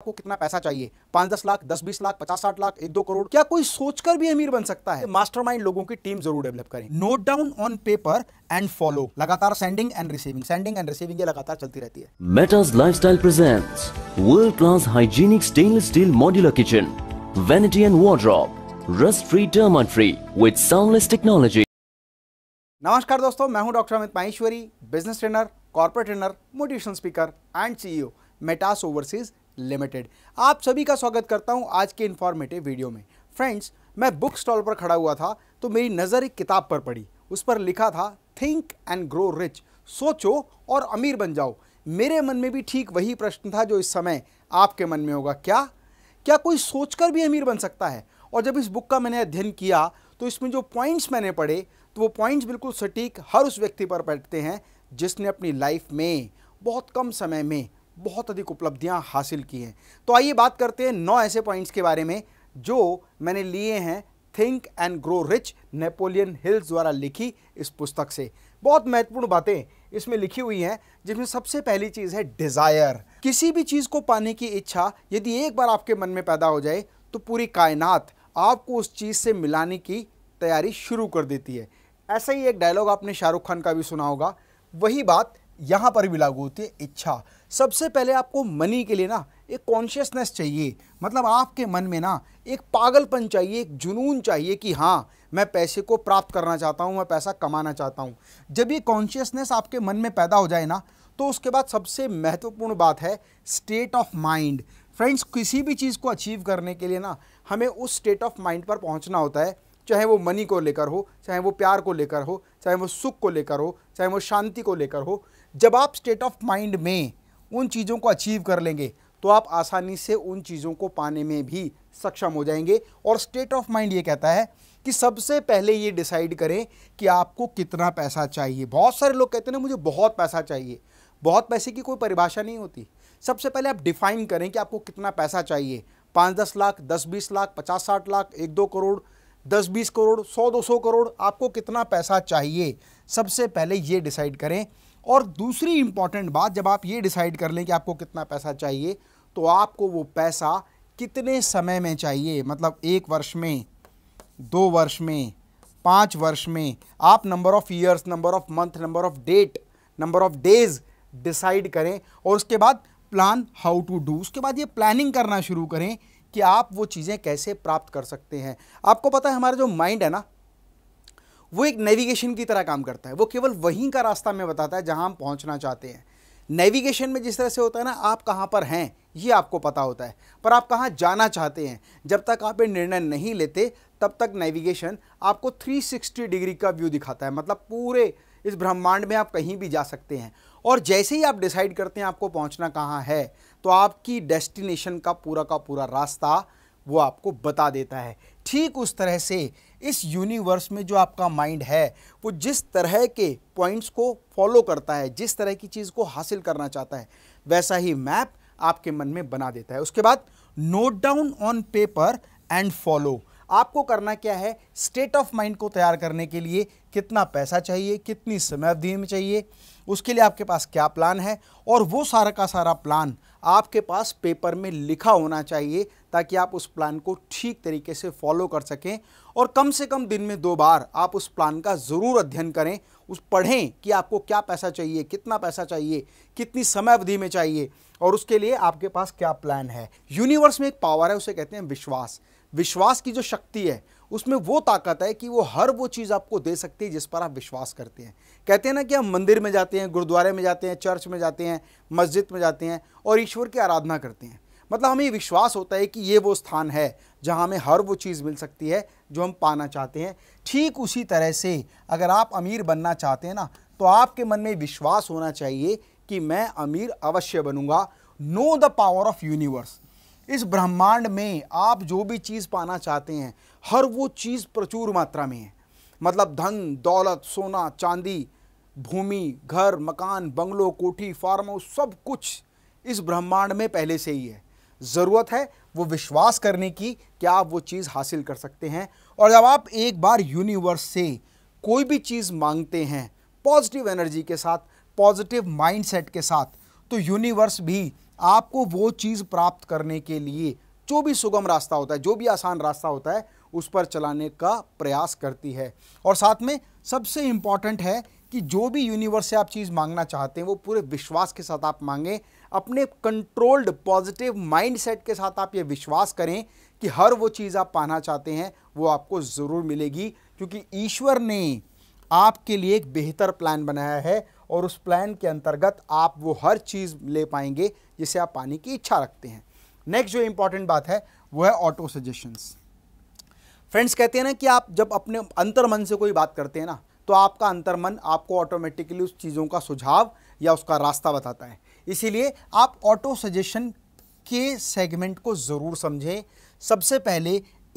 आपको कितना पैसा चाहिए पांच दस लाख दस बीस लाख पचास साठ लाख एक दो करोड़ क्या कोई सोचकर भी अमीर बन सकता है मास्टरमाइंड लोगों की टीम जरूर डेवलप करें note down on paper and follow लगातार sending and receiving sending and receiving ये लगातार चलती रहती है Metas lifestyle presents world class hygienic stainless steel modular kitchen vanity and wardrobe rust free termite free with soundless technology नमस्कार दोस्तों मैं हूं doctor Amit Maheshwari business trainer corporate trainer motivation speaker and CEO Metas overseas limited आप सभी का स्वागत करता हूं आज के इन्फॉर्मेटिव वीडियो में फ्रेंड्स मैं बुक स्टॉल पर खड़ा हुआ था तो मेरी नज़र एक किताब पर पड़ी उस पर लिखा था थिंक एंड ग्रो रिच सोचो और अमीर बन जाओ मेरे मन में भी ठीक वही प्रश्न था जो इस समय आपके मन में होगा क्या क्या कोई सोचकर भी अमीर बन सकता है और जब इस बुक का मैंने अध्ययन किया तो इसमें जो पॉइंट्स मैंने पढ़े तो वो पॉइंट्स बिल्कुल सटीक हर उस व्यक्ति पर बैठते हैं जिसने अपनी लाइफ में बहुत कम समय में बहुत अधिक उपलब्धियां हासिल की हैं तो आइए बात करते हैं नौ ऐसे पॉइंट्स के बारे में जो मैंने लिए हैं think and grow rich Napoleon Hills द्वारा लिखी इस पुस्तक से बहुत महत्वपूर्ण बातें इसमें लिखी हुई हैं जिसमें सबसे पहली चीज़ है डिज़ायर किसी भी चीज़ को पाने की इच्छा यदि एक बार आपके मन में पैदा हो जाए तो पूरी कायनात आपको उस चीज़ से मिलाने की तैयारी शुरू कर देती है ऐसा ही एक डायलॉग आपने शाहरुख खान का भी सुना होगा वही बात यहाँ पर भी लागू होती है इच्छा सबसे पहले आपको मनी के लिए ना एक कॉन्शियसनेस चाहिए मतलब आपके मन में ना एक पागलपन चाहिए एक जुनून चाहिए कि हाँ मैं पैसे को प्राप्त करना चाहता हूँ मैं पैसा कमाना चाहता हूँ जब ये कॉन्शियसनेस आपके मन में पैदा हो जाए ना तो उसके बाद सबसे महत्वपूर्ण बात है स्टेट ऑफ माइंड फ्रेंड्स किसी भी चीज़ को अचीव करने के लिए ना हमें उस स्टेट ऑफ माइंड पर पहुँचना होता है चाहे वो मनी को लेकर हो चाहे वो प्यार को लेकर हो चाहे वो सुख को लेकर हो चाहे वो शांति को लेकर हो जब आप स्टेट ऑफ माइंड में उन चीज़ों को अचीव कर लेंगे तो आप आसानी से उन चीज़ों को पाने में भी सक्षम हो जाएंगे और स्टेट ऑफ माइंड ये कहता है कि सबसे पहले ये डिसाइड करें कि आपको कितना पैसा चाहिए बहुत सारे लोग कहते हैं ना मुझे बहुत पैसा चाहिए बहुत पैसे की कोई परिभाषा नहीं होती सबसे पहले आप डिफाइन करें कि आपको कितना पैसा चाहिए पाँच दस लाख दस बीस लाख पचास साठ लाख एक दो करोड़ दस बीस करोड़ सौ दो सौ करोड़ आपको कितना पैसा चाहिए सबसे पहले ये डिसाइड करें और दूसरी इंपॉर्टेंट बात जब आप ये डिसाइड कर लें कि आपको कितना पैसा चाहिए तो आपको वो पैसा कितने समय में चाहिए मतलब एक वर्ष में दो वर्ष में पाँच वर्ष में आप number of years number of month number of date number of days decide करें और उसके बाद प्लान हाउ टू डू उसके बाद ये प्लानिंग करना शुरू करें कि आप वो चीज़ें कैसे प्राप्त कर सकते हैं आपको पता है हमारा जो माइंड है ना वो एक नेविगेशन की तरह काम करता है वो केवल वहीं का रास्ता हमें बताता है जहां हम पहुंचना चाहते हैं नेविगेशन में जिस तरह से होता है ना आप कहाँ पर हैं ये आपको पता होता है पर आप कहाँ जाना चाहते हैं जब तक आप ये निर्णय नहीं लेते तब तक नेविगेशन आपको 360 डिग्री का व्यू दिखाता है मतलब पूरे इस ब्रह्मांड में आप कहीं भी जा सकते हैं और जैसे ही आप डिसाइड करते हैं आपको पहुंचना कहाँ है तो आपकी डेस्टिनेशन का पूरा का पूरा रास्ता वो आपको बता देता है ठीक उस तरह से इस यूनिवर्स में जो आपका माइंड है वो जिस तरह के पॉइंट्स को फॉलो करता है जिस तरह की चीज़ को हासिल करना चाहता है वैसा ही मैप आपके मन में बना देता है उसके बाद note down on paper and follow आपको करना क्या है स्टेट ऑफ माइंड को तैयार करने के लिए कितना पैसा चाहिए कितनी समय अवधि में चाहिए उसके लिए आपके पास क्या प्लान है और वो सारा का सारा प्लान आपके पास पेपर में लिखा होना चाहिए ताकि आप उस प्लान को ठीक तरीके से फॉलो कर सकें और कम से कम दिन में दो बार आप उस प्लान का ज़रूर अध्ययन करें उस पढ़ें कि आपको क्या पैसा चाहिए कितना पैसा चाहिए कितनी समय अवधि में चाहिए और उसके लिए आपके पास क्या प्लान है यूनिवर्स में एक पावर है उसे कहते हैं विश्वास विश्वास की जो शक्ति है उसमें वो ताकत है कि वो हर वो चीज़ आपको दे सकती है जिस पर आप विश्वास करते हैं कहते हैं ना कि हम मंदिर में जाते हैं गुरुद्वारे में जाते हैं चर्च में जाते हैं मस्जिद में जाते हैं और ईश्वर की आराधना करते हैं मतलब हमें विश्वास होता है कि ये वो स्थान है जहाँ हमें हर वो चीज़ मिल सकती है जो हम पाना चाहते हैं ठीक उसी तरह से अगर आप अमीर बनना चाहते हैं ना तो आपके मन में विश्वास होना चाहिए कि मैं अमीर अवश्य बनूंगा know the power of universe इस ब्रह्मांड में आप जो भी चीज़ पाना चाहते हैं हर वो चीज़ प्रचुर मात्रा में है मतलब धन दौलत सोना चांदी भूमि घर मकान बंगलों कोठी फार्म हाउस सब कुछ इस ब्रह्मांड में पहले से ही है ज़रूरत है वो विश्वास करने की कि आप वो चीज़ हासिल कर सकते हैं और जब आप एक बार यूनिवर्स से कोई भी चीज़ मांगते हैं पॉजिटिव एनर्जी के साथ पॉजिटिव माइंडसेट के साथ तो यूनिवर्स भी आपको वो चीज़ प्राप्त करने के लिए जो भी सुगम रास्ता होता है जो भी आसान रास्ता होता है उस पर चलाने का प्रयास करती है और साथ में सबसे इम्पॉर्टेंट है कि जो भी यूनिवर्स से आप चीज़ मांगना चाहते हैं वो पूरे विश्वास के साथ आप मांगें अपने कंट्रोल्ड पॉजिटिव माइंडसेट के साथ आप ये विश्वास करें कि हर वो चीज़ आप पाना चाहते हैं वो आपको ज़रूर मिलेगी क्योंकि ईश्वर ने आपके लिए एक बेहतर प्लान बनाया है और उस प्लान के अंतर्गत आप वो हर चीज़ ले पाएंगे जिसे आप पाने की इच्छा रखते हैं नेक्स्ट जो इम्पॉर्टेंट बात है वो है ऑटो सजेशंस फ्रेंड्स कहते हैं ना कि आप जब अपने अंतर मन से कोई बात करते हैं ना तो आपका अंतर्मन आपको ऑटोमेटिकली उस चीज़ों का सुझाव या उसका रास्ता बताता है इसीलिए आप ऑटो सजेशन के सेगमेंट को ज़रूर समझें सबसे पहले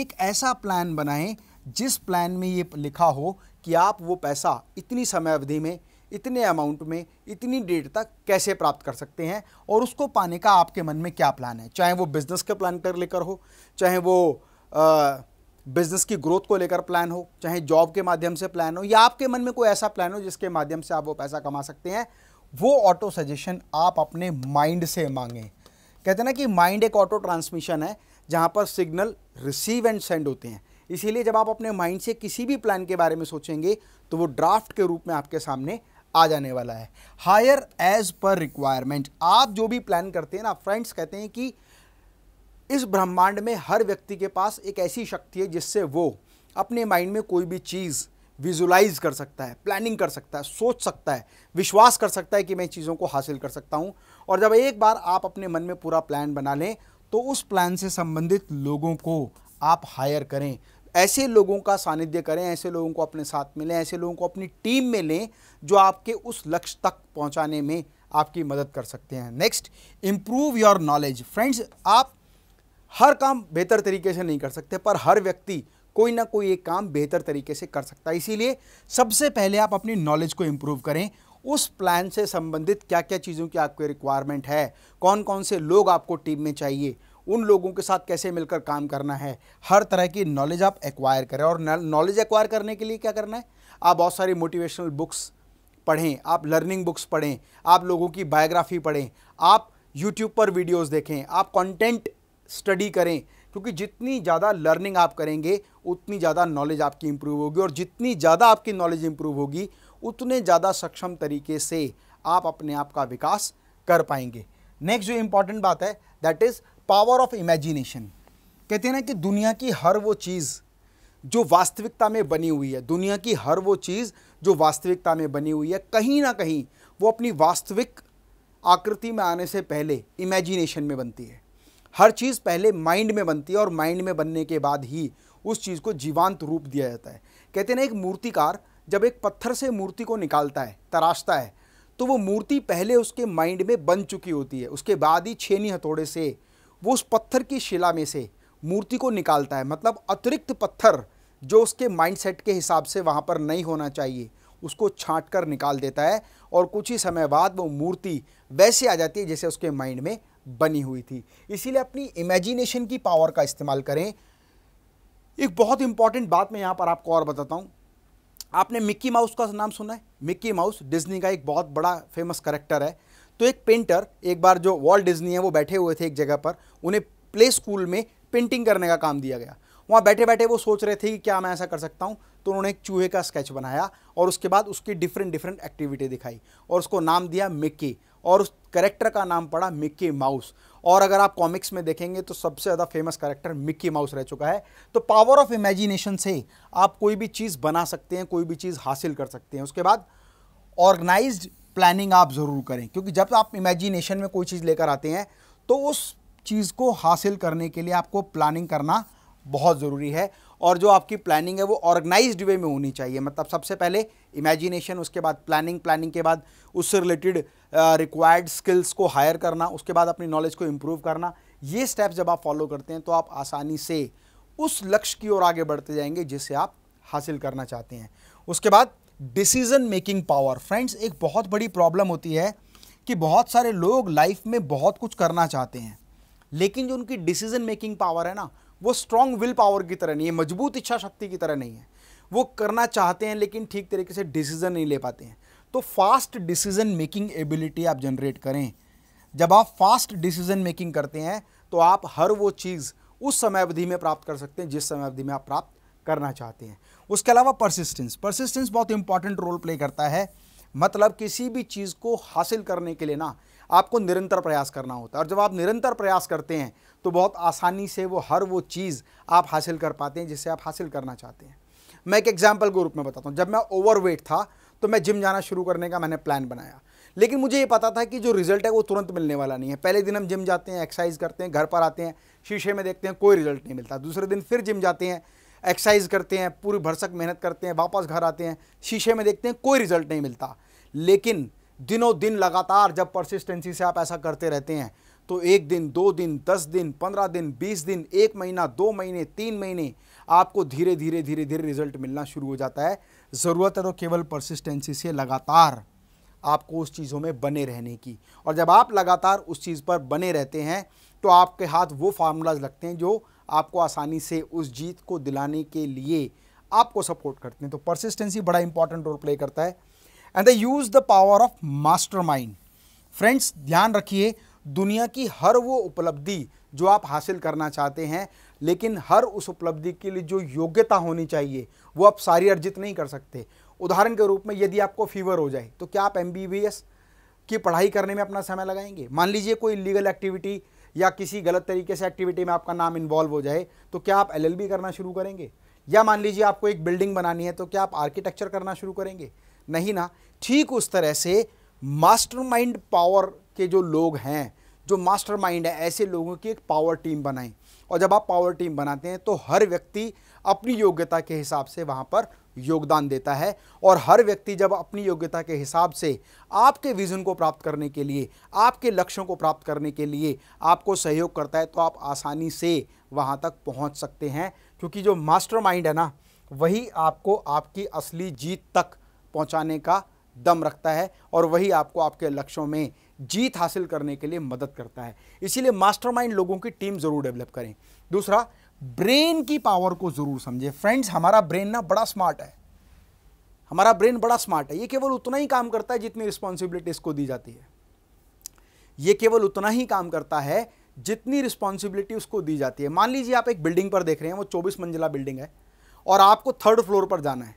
एक ऐसा प्लान बनाएं जिस प्लान में ये लिखा हो कि आप वो पैसा इतनी समय अवधि में इतने अमाउंट में इतनी डेट तक कैसे प्राप्त कर सकते हैं और उसको पाने का आपके मन में क्या प्लान है चाहे वो बिज़नेस के प्लान कर लेकर हो चाहे वो बिज़नेस की ग्रोथ को लेकर प्लान हो चाहे जॉब के माध्यम से प्लान हो या आपके मन में कोई ऐसा प्लान हो जिसके माध्यम से आप वो पैसा कमा सकते हैं वो ऑटो सजेशन आप अपने माइंड से मांगें कहते हैं ना कि माइंड एक ऑटो ट्रांसमिशन है जहाँ पर सिग्नल रिसीव एंड सेंड होते हैं इसीलिए जब आप अपने माइंड से किसी भी प्लान के बारे में सोचेंगे तो वो ड्राफ्ट के रूप में आपके सामने आ जाने वाला है हायर एज पर रिक्वायरमेंट आप जो भी प्लान करते हैं ना फ्रेंड्स कहते हैं कि इस ब्रह्मांड में हर व्यक्ति के पास एक ऐसी शक्ति है जिससे वो अपने माइंड में कोई भी चीज़ विजुलाइज कर सकता है प्लानिंग कर सकता है सोच सकता है विश्वास कर सकता है कि मैं चीज़ों को हासिल कर सकता हूँ और जब एक बार आप अपने मन में पूरा प्लान बना लें तो उस प्लान से संबंधित लोगों को आप हायर करें ऐसे लोगों का सानिध्य करें ऐसे लोगों को अपने साथ मिलें ऐसे लोगों को अपनी टीम में लें जो आपके उस लक्ष्य तक पहुंचाने में आपकी मदद कर सकते हैं next improve your knowledge friends आप हर काम बेहतर तरीके से नहीं कर सकते पर हर व्यक्ति कोई ना कोई एक काम बेहतर तरीके से कर सकता है इसीलिए सबसे पहले आप अपनी नॉलेज को इम्प्रूव करें उस प्लान से संबंधित क्या क्या चीज़ों की आपकी रिक्वायरमेंट है कौन कौन से लोग आपको टीम में चाहिए उन लोगों के साथ कैसे मिलकर काम करना है हर तरह की नॉलेज आप एक्वायर करें और नॉलेज एक्वायर करने के लिए क्या करना है आप बहुत सारी मोटिवेशनल बुक्स पढ़ें आप लर्निंग बुक्स पढ़ें आप लोगों की बायोग्राफी पढ़ें आप यूट्यूब पर वीडियोस देखें आप कंटेंट स्टडी करें क्योंकि जितनी ज़्यादा लर्निंग आप करेंगे उतनी ज़्यादा नॉलेज आपकी इम्प्रूव होगी और जितनी ज़्यादा आपकी नॉलेज इम्प्रूव होगी उतने ज़्यादा सक्षम तरीके से आप अपने आप का विकास कर पाएंगे नेक्स्ट जो इम्पॉर्टेंट बात है that is power of imagination कहते हैं ना कि दुनिया की हर वो चीज़ जो वास्तविकता में बनी हुई है दुनिया की हर वो चीज़ जो वास्तविकता में बनी हुई है कहीं ना कहीं वो अपनी वास्तविक आकृति में आने से पहले इमेजिनेशन में बनती है हर चीज़ पहले माइंड में बनती है और माइंड में बनने के बाद ही उस चीज़ को जीवांत रूप दिया जाता है कहते हैं ना एक मूर्तिकार जब एक पत्थर से मूर्ति को निकालता है तराशता है तो वो मूर्ति पहले उसके माइंड में बन चुकी होती है उसके बाद ही छेनी हथौड़े से वो उस पत्थर की शिला में से मूर्ति को निकालता है मतलब अतिरिक्त पत्थर जो उसके माइंडसेट के हिसाब से वहाँ पर नहीं होना चाहिए उसको छाँट कर निकाल देता है और कुछ ही समय बाद वो मूर्ति वैसे आ जाती है जैसे उसके माइंड में बनी हुई थी इसीलिए अपनी इमेजिनेशन की पावर का इस्तेमाल करें एक बहुत इंपॉर्टेंट बात मैं यहाँ पर आपको और बताता हूँ आपने मिक्की माउस का नाम सुना है मिक्की माउस डिज्नी का एक बहुत बड़ा फेमस करेक्टर है तो एक पेंटर एक बार जो वॉल्ट डिज्नी है वो बैठे हुए थे एक जगह पर उन्हें प्ले स्कूल में पेंटिंग करने का काम दिया गया वहाँ बैठे बैठे वो सोच रहे थे कि क्या मैं ऐसा कर सकता हूँ तो उन्होंने एक चूहे का स्केच बनाया और उसके बाद उसकी डिफरेंट डिफरेंट एक्टिविटी दिखाई और उसको नाम दिया मिक्की और उस करेक्टर का नाम पड़ा मिक्की माउस और अगर आप कॉमिक्स में देखेंगे तो सबसे ज़्यादा फेमस करेक्टर मिक्की माउस रह चुका है तो पावर ऑफ इमेजिनेशन से आप कोई भी चीज़ बना सकते हैं कोई भी चीज़ हासिल कर सकते हैं उसके बाद ऑर्गेनाइज्ड प्लानिंग आप ज़रूर करें क्योंकि जब आप इमेजिनेशन में कोई चीज़ लेकर आते हैं तो उस चीज़ को हासिल करने के लिए आपको प्लानिंग करना बहुत ज़रूरी है और जो आपकी प्लानिंग है वो ऑर्गेनाइज्ड वे में होनी चाहिए मतलब सबसे पहले इमेजिनेशन उसके बाद प्लानिंग प्लानिंग के बाद उससे रिलेटेड रिक्वायर्ड स्किल्स को हायर करना उसके बाद अपनी नॉलेज को इम्प्रूव करना ये स्टेप्स जब आप फॉलो करते हैं तो आप आसानी से उस लक्ष्य की ओर आगे बढ़ते जाएंगे जिसे आप हासिल करना चाहते हैं उसके बाद डिसीज़न मेकिंग पावर फ्रेंड्स एक बहुत बड़ी प्रॉब्लम होती है कि बहुत सारे लोग लाइफ में बहुत कुछ करना चाहते हैं लेकिन जो उनकी डिसीज़न मेकिंग पावर है ना वो स्ट्रॉन्ग विल पावर की तरह नहीं है मजबूत इच्छा शक्ति की तरह नहीं है वो करना चाहते हैं लेकिन ठीक तरीके से डिसीज़न नहीं ले पाते हैं तो फास्ट डिसीज़न मेकिंग एबिलिटी आप जनरेट करें जब आप फास्ट डिसीज़न मेकिंग करते हैं तो आप हर वो चीज़ उस समय अवधि में प्राप्त कर सकते हैं जिस समय अवधि में आप प्राप्त करना चाहते हैं उसके अलावा परसिस्टेंस परसिस्टेंस बहुत इंपॉर्टेंट रोल प्ले करता है मतलब किसी भी चीज़ को हासिल करने के लिए ना आपको निरंतर प्रयास करना होता है और जब आप निरंतर प्रयास करते हैं तो बहुत आसानी से वो हर वो चीज़ आप हासिल कर पाते हैं जिसे आप हासिल करना चाहते हैं मैं एक एग्जाम्पल के रूप में बताता हूँ जब मैं ओवरवेट था तो मैं जिम जाना शुरू करने का मैंने प्लान बनाया लेकिन मुझे ये पता था कि जो रिजल्ट है वो तुरंत मिलने वाला नहीं है पहले दिन हम जिम जाते हैं एक्सरसाइज करते हैं घर पर आते हैं शीशे में देखते हैं कोई रिजल्ट नहीं मिलता दूसरे दिन फिर जिम जाते हैं एक्सरसाइज करते हैं पूरी भरसक मेहनत करते हैं वापस घर आते हैं शीशे में देखते हैं कोई रिजल्ट नहीं मिलता लेकिन दिनों दिन लगातार जब परसिस्टेंसी से आप ऐसा करते रहते हैं तो एक दिन दो दिन दस दिन पंद्रह दिन बीस दिन एक महीना दो महीने तीन महीने आपको धीरे धीरे धीरे धीरे रिजल्ट मिलना शुरू हो जाता है ज़रूरत है तो केवल परसिस्टेंसी से लगातार आपको उस चीज़ों में बने रहने की और जब आप लगातार उस चीज़ पर बने रहते हैं तो आपके हाथ वो फार्मूलाज लगते हैं जो आपको आसानी से उस जीत को दिलाने के लिए आपको सपोर्ट करते हैं तो परसिस्टेंसी बड़ा इंपॉर्टेंट रोल प्ले करता है and the use the power of master friends ध्यान रखिए दुनिया की हर वो उपलब्धि जो आप हासिल करना चाहते हैं लेकिन हर उस उपलब्धि के लिए जो योग्यता होनी चाहिए वो आप सारी अर्जित नहीं कर सकते उदाहरण के रूप में यदि आपको फीवर हो जाए तो क्या आप एम की पढ़ाई करने में अपना समय लगाएंगे मान लीजिए कोई लीगल एक्टिविटी या किसी गलत तरीके से एक्टिविटी में आपका नाम इन्वॉल्व हो जाए तो क्या आप एल करना शुरू करेंगे या मान लीजिए आपको एक बिल्डिंग बनानी है तो क्या आप आर्किटेक्चर करना शुरू करेंगे नहीं ना ठीक उस तरह से मास्टरमाइंड पावर के जो लोग हैं जो मास्टरमाइंड है ऐसे लोगों की एक पावर टीम बनाएं और जब आप पावर टीम बनाते हैं तो हर व्यक्ति अपनी योग्यता के हिसाब से वहाँ पर योगदान देता है और हर व्यक्ति जब अपनी योग्यता के हिसाब से आपके विज़न को प्राप्त करने के लिए आपके लक्ष्यों को प्राप्त करने के लिए आपको सहयोग करता है तो आप आसानी से वहाँ तक पहुँच सकते हैं क्योंकि जो मास्टर माइंड है ना वही आपको आपकी असली जीत तक पहुँचाने का दम रखता है और वही आपको आपके लक्ष्यों में जीत हासिल करने के लिए मदद करता है इसीलिए मास्टरमाइंड लोगों की टीम ज़रूर डेवलप करें दूसरा ब्रेन की पावर को ज़रूर समझे फ्रेंड्स हमारा ब्रेन ना बड़ा स्मार्ट है हमारा ब्रेन बड़ा स्मार्ट है ये केवल उतना ही काम करता है जितनी रिस्पॉन्सिबिलिटी इसको दी जाती है ये केवल उतना ही काम करता है जितनी रिस्पॉन्सिबिलिटी उसको दी जाती है मान लीजिए आप एक बिल्डिंग पर देख रहे हैं वो चौबीस मंजिला बिल्डिंग है और आपको थर्ड फ्लोर पर जाना है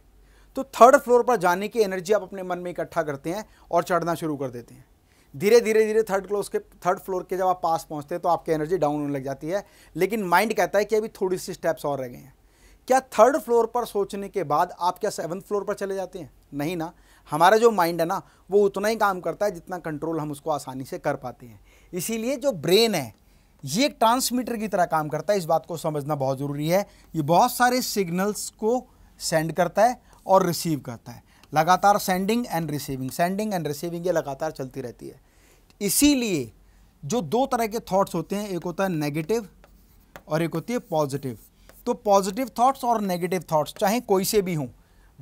तो थर्ड फ्लोर पर जाने की एनर्जी आप अपने मन में इकट्ठा करते हैं और चढ़ना शुरू कर देते हैं धीरे धीरे धीरे थर्ड क्लोज के थर्ड फ्लोर के जब आप पास पहुँचते हैं तो आपकी एनर्जी डाउन होने लग जाती है लेकिन माइंड कहता है कि अभी थोड़ी सी स्टेप्स और रह गए हैं क्या थर्ड फ्लोर पर सोचने के बाद आप क्या सेवन्थ फ्लोर पर चले जाते हैं नहीं ना हमारा जो माइंड है ना वो उतना ही काम करता है जितना कंट्रोल हम उसको आसानी से कर पाते हैं इसीलिए जो ब्रेन है ये एक ट्रांसमीटर की तरह काम करता है इस बात को समझना बहुत ज़रूरी है ये बहुत सारे सिग्नल्स को सेंड करता है और रिसीव करता है लगातार sending and receiving sending and receiving ये लगातार चलती रहती है इसीलिए जो दो तरह के थॉट्स होते हैं एक होता है नेगेटिव और एक होती है पॉजिटिव तो पॉजिटिव थॉट्स और नेगेटिव थॉट्स चाहे कोई से भी हों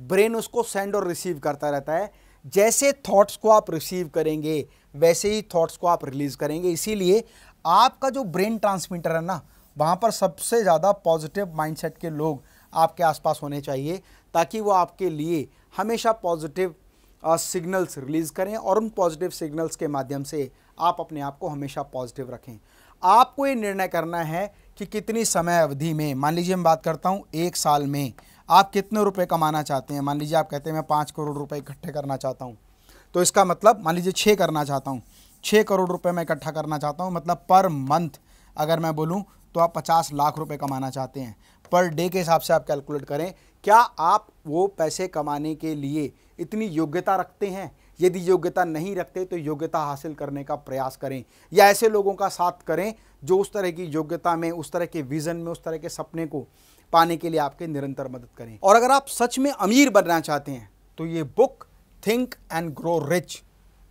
ब्रेन उसको सेंड और रिसीव करता रहता है जैसे थॉट्स को आप रिसीव करेंगे वैसे ही थॉट्स को आप रिलीज़ करेंगे इसीलिए आपका जो ब्रेन ट्रांसमीटर है ना वहाँ पर सबसे ज़्यादा पॉजिटिव माइंडसेट के लोग आपके आसपास होने चाहिए ताकि वो आपके लिए हमेशा पॉजिटिव सिग्नल्स रिलीज़ करें और उन पॉजिटिव सिग्नल्स के माध्यम से आप अपने आप को हमेशा पॉजिटिव रखें आपको ये निर्णय करना है कि कितनी समय अवधि में मान लीजिए मैं बात करता हूँ एक साल में आप कितने रुपए कमाना चाहते हैं मान लीजिए आप कहते हैं मैं पाँच करोड़ रुपए इकट्ठे करना चाहता हूँ तो इसका मतलब मान लीजिए छः करना चाहता हूँ छः करोड़ रुपए मैं इकट्ठा करना चाहता हूँ मतलब पर मंथ अगर मैं बोलूँ तो आप पचास लाख रुपये कमाना चाहते हैं पर डे के हिसाब से आप कैलकुलेट करें क्या आप वो पैसे कमाने के लिए इतनी योग्यता रखते हैं यदि योग्यता नहीं रखते तो योग्यता हासिल करने का प्रयास करें या ऐसे लोगों का साथ करें जो उस तरह की योग्यता में उस तरह के विज़न में उस तरह के सपने को पाने के लिए आपके निरंतर मदद करें और अगर आप सच में अमीर बनना चाहते हैं तो ये book think and grow rich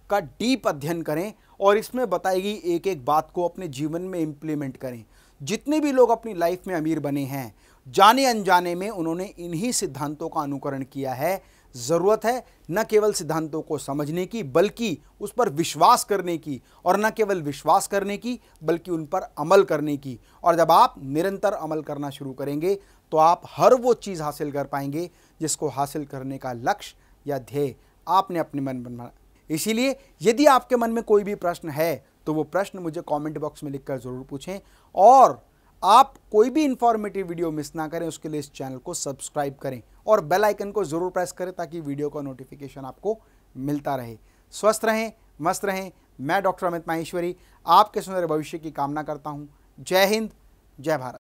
का डीप अध्ययन करें और इसमें बताएगी एक एक बात को अपने जीवन में इम्प्लीमेंट करें जितने भी लोग अपनी लाइफ में अमीर बने हैं जाने अनजाने में उन्होंने इन्हीं सिद्धांतों का अनुकरण किया है ज़रूरत है न केवल सिद्धांतों को समझने की बल्कि उस पर विश्वास करने की और न केवल विश्वास करने की बल्कि उन पर अमल करने की और जब आप निरंतर अमल करना शुरू करेंगे तो आप हर वो चीज़ हासिल कर पाएंगे जिसको हासिल करने का लक्ष्य या ध्येय आपने अपने मन बना इसीलिए यदि आपके मन में कोई भी प्रश्न है तो वो प्रश्न मुझे कमेंट बॉक्स में लिखकर ज़रूर पूछें और आप कोई भी इंफॉर्मेटिव वीडियो मिस ना करें उसके लिए इस चैनल को सब्सक्राइब करें और बेल आइकन को ज़रूर प्रेस करें ताकि वीडियो का नोटिफिकेशन आपको मिलता रहे स्वस्थ रहें मस्त रहें मैं डॉक्टर अमित माहेश्वरी आपके सुंदर भविष्य की कामना करता हूँ जय हिंद जय भारत